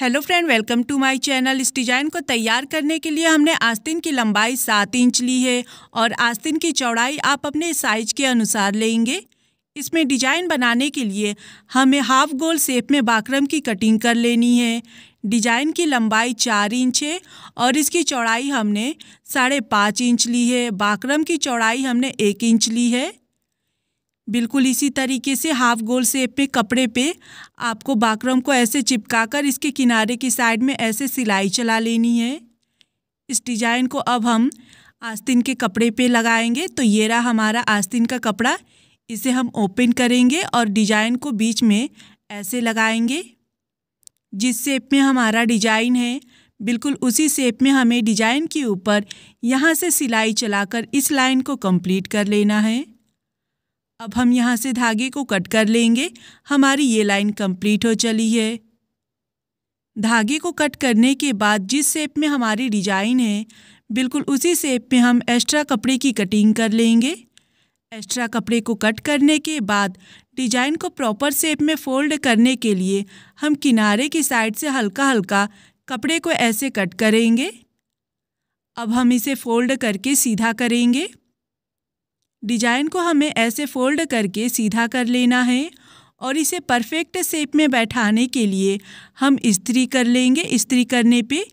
hello friend welcome to my channel इस design को तैयार करने के लिए हमने आस्तीन की लंबाई सात इंच ली है और आस्तीन की चौड़ाई आप अपने साइज के अनुसार लेंगे इसमें डिजाइन बनाने के लिए हमें हाफ गोल शेप में बाकरम की कटिंग कर लेनी है डिजाइन की लंबाई चार इंच है और इसकी चौड़ाई हमने साढ़े पाँच इंच ली है बाकरम की चौड़ाई हमने एक इंच ली है बिल्कुल इसी तरीके से हाफ गोल सेप पे कपड़े पे आपको बाकरम को ऐसे चिपकाकर इसके किनारे की साइड में ऐसे सिलाई चला लेनी है इस डिजाइन को अब हम आस्तीन के कपड़े पे लगाएंगे तो ये रहा हमारा आस्तीन का कपड़ा इसे हम ओपन करेंगे और डिजाइन को बीच में ऐसे लगाएंगे जिस शेप में हमारा डिजाइन है बिल्कुल उसी शेप में हमें डिजाइन के ऊपर यहाँ से सिलाई चलाकर इस लाइन को कंप्लीट कर लेना है अब हम यहाँ से धागे को कट कर लेंगे हमारी ये लाइन कंप्लीट हो चली है धागे को कट करने के बाद जिस शेप में हमारी डिजाइन है बिल्कुल उसी शेप में हम एक्स्ट्रा कपड़े की कटिंग कर लेंगे एक्स्ट्रा कपड़े को कट करने के बाद डिजाइन को प्रॉपर शेप में फोल्ड करने के लिए हम किनारे की साइड से हल्का हल्का कपड़े को ऐसे कट करेंगे अब हम इसे फोल्ड करके सीधा करेंगे डिजाइन को हमें ऐसे फोल्ड करके सीधा कर लेना है और इसे परफेक्ट शेप में बैठाने के लिए हम इस्त्री कर लेंगे इस्त्री करने पे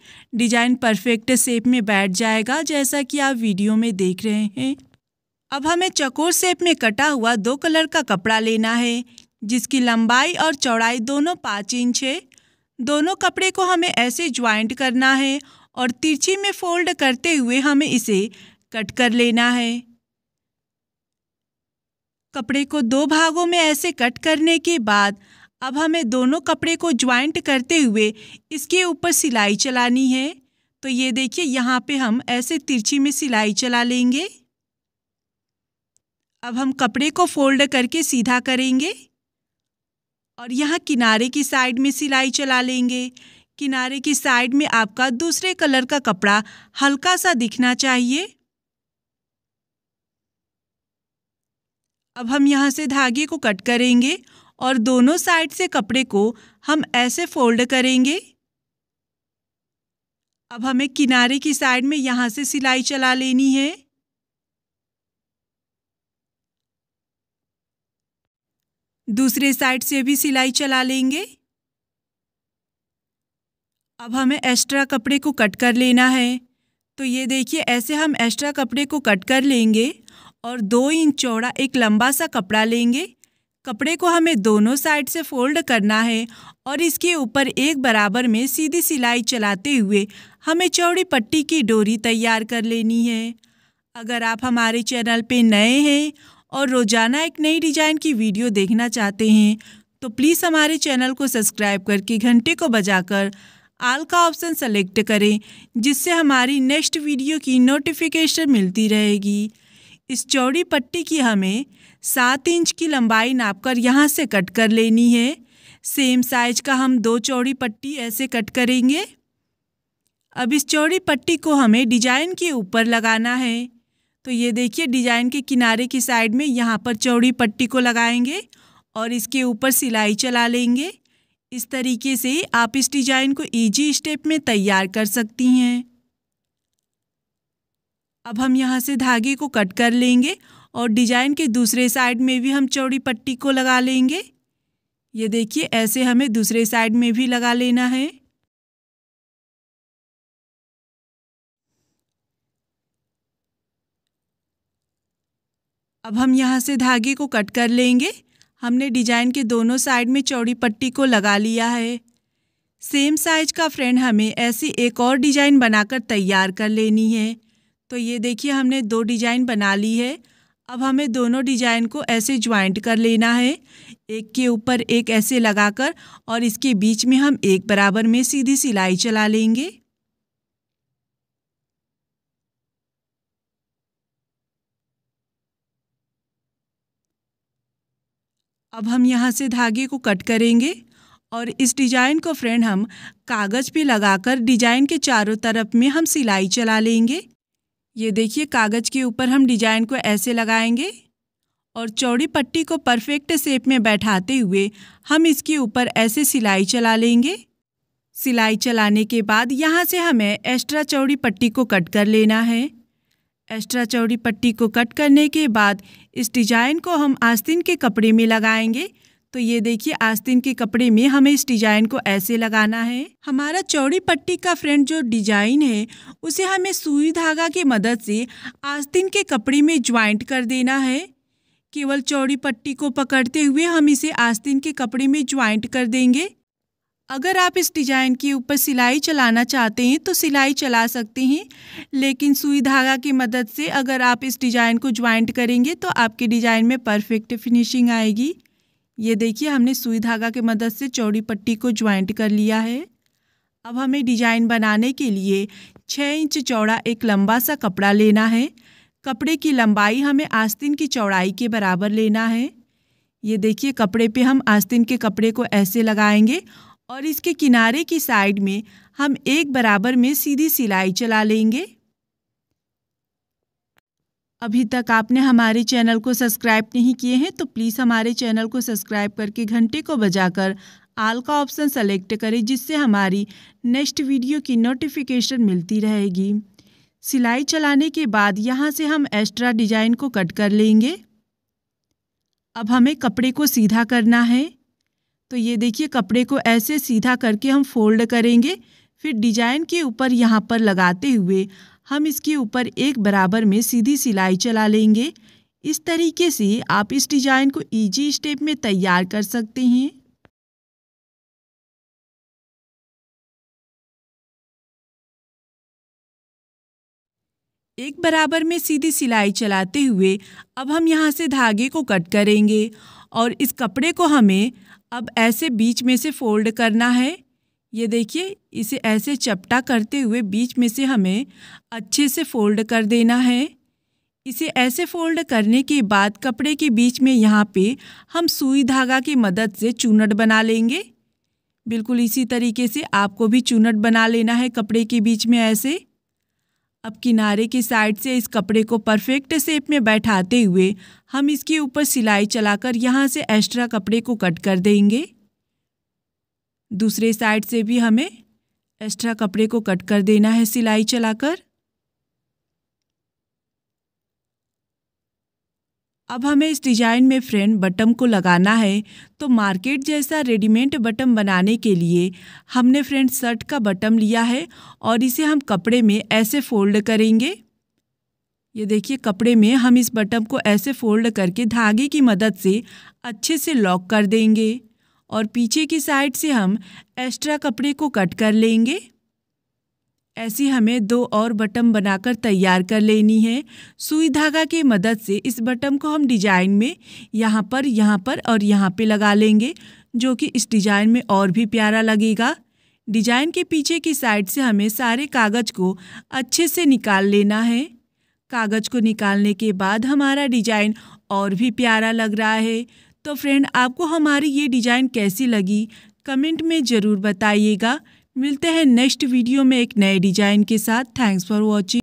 डिजाइन परफेक्ट शेप में बैठ जाएगा जैसा कि आप वीडियो में देख रहे हैं अब हमें चकोर शेप में कटा हुआ दो कलर का कपड़ा लेना है जिसकी लंबाई और चौड़ाई दोनों पाँच इंच है दोनों कपड़े को हमें ऐसे ज्वाइंट करना है और तिरछी में फोल्ड करते हुए हमें इसे कट कर लेना है कपड़े को दो भागों में ऐसे कट करने के बाद अब हमें दोनों कपड़े को ज्वाइंट करते हुए इसके ऊपर सिलाई चलानी है तो ये देखिए यहाँ पे हम ऐसे तिरछी में सिलाई चला लेंगे अब हम कपड़े को फोल्ड करके सीधा करेंगे और यहाँ किनारे की साइड में सिलाई चला लेंगे किनारे की साइड में आपका दूसरे कलर का कपड़ा हल्का सा दिखना चाहिए अब हम यहाँ से धागे को कट करेंगे और दोनों साइड से कपड़े को हम ऐसे फोल्ड करेंगे अब हमें किनारे की साइड में यहाँ से सिलाई चला लेनी है दूसरे साइड से भी सिलाई चला लेंगे अब हमें एक्स्ट्रा कपड़े को कट कर लेना है तो ये देखिए ऐसे हम एक्स्ट्रा कपड़े को कट कर लेंगे और दो इंच चौड़ा एक लंबा सा कपड़ा लेंगे कपड़े को हमें दोनों साइड से फोल्ड करना है और इसके ऊपर एक बराबर में सीधी सिलाई चलाते हुए हमें चौड़ी पट्टी की डोरी तैयार कर लेनी है अगर आप हमारे चैनल पे नए हैं और रोज़ाना एक नई डिज़ाइन की वीडियो देखना चाहते हैं तो प्लीज़ हमारे चैनल को सब्सक्राइब करके घंटे को बजाकर आल का ऑप्शन सेलेक्ट करें जिससे हमारी नेक्स्ट वीडियो की नोटिफिकेशन मिलती रहेगी इस चौड़ी पट्टी की हमें सात इंच की लंबाई नापकर यहाँ से कट कर लेनी है सेम साइज का हम दो चौड़ी पट्टी ऐसे कट करेंगे अब इस चौड़ी पट्टी को हमें डिजाइन के ऊपर लगाना है तो ये देखिए डिजाइन के किनारे की साइड में यहाँ पर चौड़ी पट्टी को लगाएंगे और इसके ऊपर सिलाई चला लेंगे इस तरीके से आप इस डिजाइन को इजी स्टेप में तैयार कर सकती हैं अब हम यहाँ से धागे को कट कर लेंगे और डिजाइन के दूसरे साइड में भी हम चौड़ी पट्टी को लगा लेंगे ये देखिए ऐसे हमें दूसरे साइड में भी लगा लेना है अब हम यहाँ से धागे को कट कर लेंगे हमने डिजाइन के दोनों साइड में चौड़ी पट्टी को लगा लिया है सेम साइज का फ्रेंड हमें ऐसी एक और डिजाइन बनाकर तैयार कर लेनी है तो ये देखिए हमने दो डिजाइन बना ली है अब हमें दोनों डिजाइन को ऐसे ज्वाइंट कर लेना है एक के ऊपर एक ऐसे लगाकर और इसके बीच में हम एक बराबर में सीधी सिलाई चला लेंगे अब हम यहाँ से धागे को कट करेंगे और इस डिजाइन को फ्रेंड हम कागज़ पे लगाकर डिजाइन के चारों तरफ में हम सिलाई चला लेंगे ये देखिए कागज़ के ऊपर हम डिजाइन को ऐसे लगाएंगे और चौड़ी पट्टी को परफेक्ट शेप में बैठाते हुए हम इसके ऊपर ऐसे सिलाई चला लेंगे सिलाई चलाने के बाद यहाँ से हमें एक्स्ट्रा चौड़ी पट्टी को कट कर लेना है एक्स्ट्रा चौड़ी पट्टी को कट करने के बाद इस डिजाइन को हम आस्तीन के कपड़े में लगाएंगे तो ये देखिए आस्तीन के कपड़े में हमें इस डिजाइन को ऐसे लगाना है हमारा चौड़ी पट्टी का फ्रेंड जो डिजाइन है उसे हमें सुई धागा की मदद से आस्तीन के कपड़े में ज्वाइंट कर देना है केवल चौड़ी पट्टी को पकड़ते हुए हम इसे आस्तीन के कपड़े में ज्वाइंट कर देंगे अगर आप इस डिज़ाइन के ऊपर सिलाई चलाना चाहते हैं तो सिलाई चला सकते हैं लेकिन सुई धागा की मदद से अगर आप इस डिज़ाइन को ज्वाइंट करेंगे तो आपके डिज़ाइन में परफेक्ट फिनिशिंग आएगी ये देखिए हमने सुई धागा के मदद से चौड़ी पट्टी को ज्वाइंट कर लिया है अब हमें डिजाइन बनाने के लिए छः इंच चौड़ा एक लंबा सा कपड़ा लेना है कपड़े की लंबाई हमें आस्तीन की चौड़ाई के बराबर लेना है ये देखिए कपड़े पे हम आस्तीन के कपड़े को ऐसे लगाएंगे और इसके किनारे की साइड में हम एक बराबर में सीधी सिलाई चला लेंगे अभी तक आपने हमारे चैनल को सब्सक्राइब नहीं किए हैं तो प्लीज़ हमारे चैनल को सब्सक्राइब करके घंटे को बजाकर आल का ऑप्शन सेलेक्ट करें जिससे हमारी नेक्स्ट वीडियो की नोटिफिकेशन मिलती रहेगी सिलाई चलाने के बाद यहाँ से हम एक्स्ट्रा डिजाइन को कट कर लेंगे अब हमें कपड़े को सीधा करना है तो ये देखिए कपड़े को ऐसे सीधा करके हम फोल्ड करेंगे फिर डिजाइन के ऊपर यहाँ पर लगाते हुए हम इसके ऊपर एक बराबर में सीधी सिलाई चला लेंगे इस तरीके से आप इस डिजाइन को इजी स्टेप में तैयार कर सकते हैं एक बराबर में सीधी सिलाई चलाते हुए अब हम यहाँ से धागे को कट करेंगे और इस कपड़े को हमें अब ऐसे बीच में से फोल्ड करना है ये देखिए इसे ऐसे चपटा करते हुए बीच में से हमें अच्छे से फोल्ड कर देना है इसे ऐसे फोल्ड करने के बाद कपड़े के बीच में यहाँ पे हम सुई धागा की मदद से चूनट बना लेंगे बिल्कुल इसी तरीके से आपको भी चूनट बना लेना है कपड़े के बीच में ऐसे अब किनारे की साइड से इस कपड़े को परफेक्ट शेप में बैठाते हुए हम इसके ऊपर सिलाई चलाकर यहाँ से एक्स्ट्रा कपड़े को कट कर देंगे दूसरे साइड से भी हमें एक्स्ट्रा कपड़े को कट कर देना है सिलाई चलाकर अब हमें इस डिजाइन में फ्रेंड बटम को लगाना है तो मार्केट जैसा रेडीमेड बटम बनाने के लिए हमने फ्रेंड शर्ट का बटम लिया है और इसे हम कपड़े में ऐसे फोल्ड करेंगे ये देखिए कपड़े में हम इस बटम को ऐसे फोल्ड करके धागे की मदद से अच्छे से लॉक कर देंगे और पीछे की साइड से हम एक्स्ट्रा कपड़े को कट कर लेंगे ऐसे हमें दो और बटम बनाकर तैयार कर लेनी है सुई धागा के मदद से इस बटम को हम डिजाइन में यहाँ पर यहाँ पर और यहाँ पे लगा लेंगे जो कि इस डिजाइन में और भी प्यारा लगेगा डिजाइन के पीछे की साइड से हमें सारे कागज को अच्छे से निकाल लेना है कागज को निकालने के बाद हमारा डिजाइन और भी प्यारा लग रहा है तो फ्रेंड आपको हमारी ये डिज़ाइन कैसी लगी कमेंट में ज़रूर बताइएगा मिलते हैं नेक्स्ट वीडियो में एक नए डिज़ाइन के साथ थैंक्स फॉर वॉचिंग